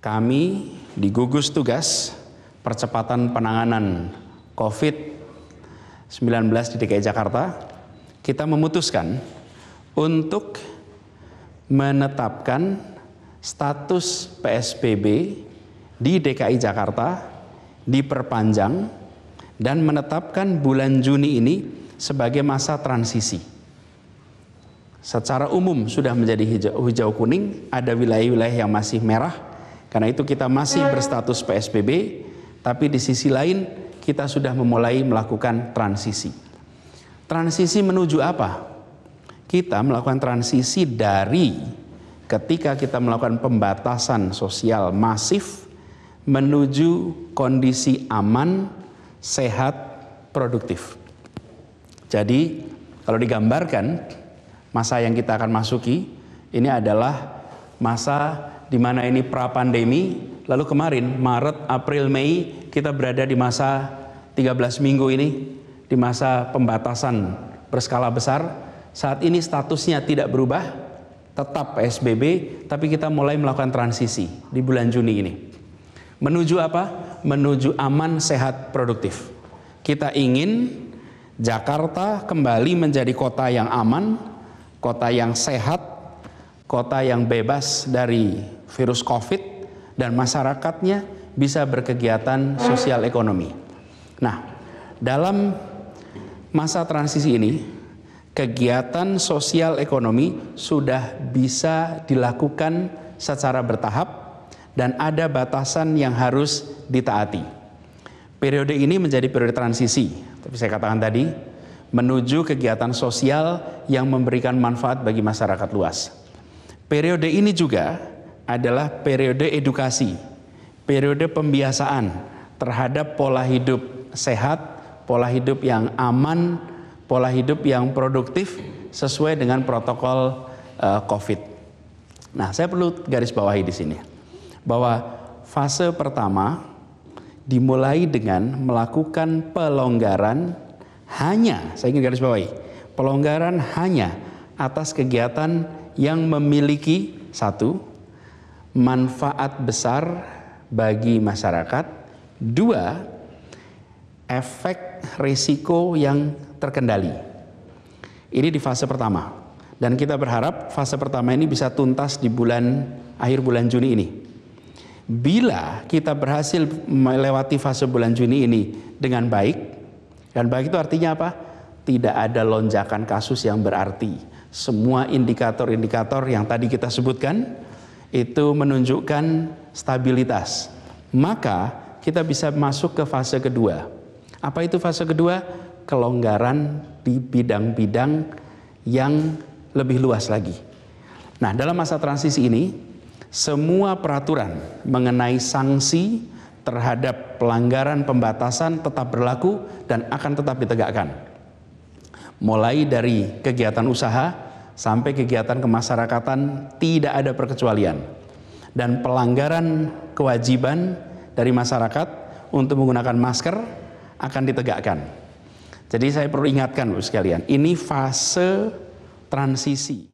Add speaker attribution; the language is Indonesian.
Speaker 1: kami di gugus tugas percepatan penanganan COVID-19 di DKI Jakarta, kita memutuskan untuk menetapkan status PSBB di DKI Jakarta diperpanjang dan menetapkan bulan Juni ini sebagai masa transisi. Secara umum sudah menjadi hijau, hijau kuning, ada wilayah-wilayah yang masih merah, karena itu kita masih hmm. berstatus PSBB, tapi di sisi lain kita sudah memulai melakukan transisi. Transisi menuju apa? Kita melakukan transisi dari ketika kita melakukan pembatasan sosial masif menuju kondisi aman, sehat, produktif. Jadi, kalau digambarkan masa yang kita akan masuki ini adalah masa di mana ini pra pandemi. Lalu kemarin Maret, April, Mei kita berada di masa 13 minggu ini di masa pembatasan berskala besar. Saat ini statusnya tidak berubah, tetap PSBB, tapi kita mulai melakukan transisi di bulan Juni ini. Menuju apa? Menuju aman, sehat, produktif. Kita ingin Jakarta kembali menjadi kota yang aman, kota yang sehat, kota yang bebas dari virus COVID dan masyarakatnya bisa berkegiatan sosial ekonomi. Nah, dalam masa transisi ini, kegiatan sosial ekonomi sudah bisa dilakukan secara bertahap dan ada batasan yang harus ditaati. Periode ini menjadi periode transisi, tapi saya katakan tadi, menuju kegiatan sosial yang memberikan manfaat bagi masyarakat luas. Periode ini juga adalah periode edukasi, periode pembiasaan terhadap pola hidup sehat, pola hidup yang aman, pola hidup yang produktif sesuai dengan protokol uh, COVID. Nah, saya perlu garis bawahi di sini bahwa fase pertama dimulai dengan melakukan pelonggaran hanya, saya ingin garis bawahi, pelonggaran hanya atas kegiatan yang memiliki satu manfaat besar bagi masyarakat, dua efek risiko yang terkendali. Ini di fase pertama. Dan kita berharap fase pertama ini bisa tuntas di bulan akhir bulan Juni ini. Bila kita berhasil melewati fase bulan Juni ini dengan baik, dan baik itu artinya apa? Tidak ada lonjakan kasus yang berarti semua indikator-indikator yang tadi kita sebutkan itu menunjukkan stabilitas. Maka kita bisa masuk ke fase kedua. Apa itu fase kedua? Kelonggaran di bidang-bidang yang lebih luas lagi. Nah, dalam masa transisi ini, semua peraturan mengenai sanksi terhadap pelanggaran pembatasan tetap berlaku dan akan tetap ditegakkan mulai dari kegiatan usaha sampai kegiatan kemasyarakatan tidak ada perkecualian. Dan pelanggaran kewajiban dari masyarakat untuk menggunakan masker akan ditegakkan. Jadi saya perlu ingatkan Bu sekalian, ini fase transisi.